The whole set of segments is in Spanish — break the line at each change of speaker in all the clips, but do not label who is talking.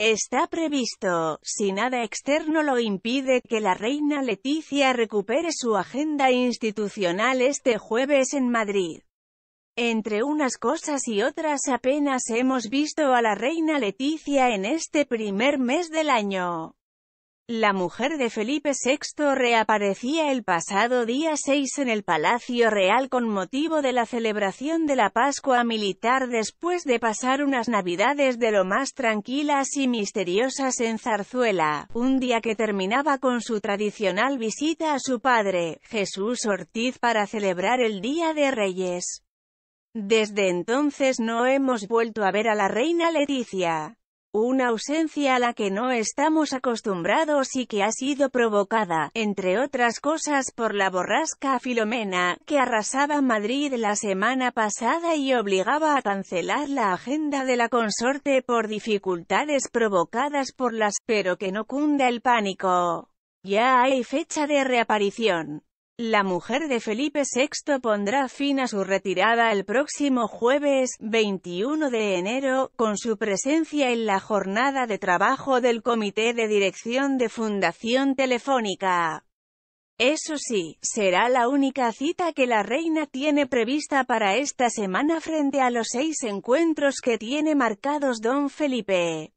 Está previsto, si nada externo lo impide, que la reina Leticia recupere su agenda institucional este jueves en Madrid. Entre unas cosas y otras apenas hemos visto a la reina Leticia en este primer mes del año. La mujer de Felipe VI reaparecía el pasado día 6 en el Palacio Real con motivo de la celebración de la Pascua Militar después de pasar unas navidades de lo más tranquilas y misteriosas en Zarzuela, un día que terminaba con su tradicional visita a su padre, Jesús Ortiz para celebrar el Día de Reyes. Desde entonces no hemos vuelto a ver a la reina Leticia. Una ausencia a la que no estamos acostumbrados y que ha sido provocada, entre otras cosas, por la borrasca Filomena, que arrasaba Madrid la semana pasada y obligaba a cancelar la agenda de la consorte por dificultades provocadas por las, pero que no cunda el pánico. Ya hay fecha de reaparición. La mujer de Felipe VI pondrá fin a su retirada el próximo jueves, 21 de enero, con su presencia en la jornada de trabajo del Comité de Dirección de Fundación Telefónica. Eso sí, será la única cita que la reina tiene prevista para esta semana frente a los seis encuentros que tiene marcados don Felipe.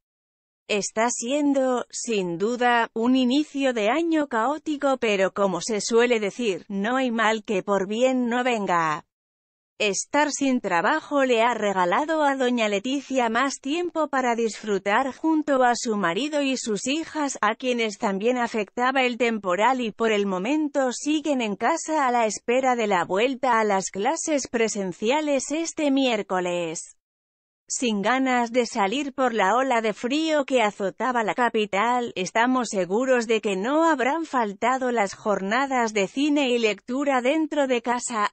Está siendo, sin duda, un inicio de año caótico pero como se suele decir, no hay mal que por bien no venga. Estar sin trabajo le ha regalado a doña Leticia más tiempo para disfrutar junto a su marido y sus hijas, a quienes también afectaba el temporal y por el momento siguen en casa a la espera de la vuelta a las clases presenciales este miércoles sin ganas de salir por la ola de frío que azotaba la capital, estamos seguros de que no habrán faltado las jornadas de cine y lectura dentro de casa,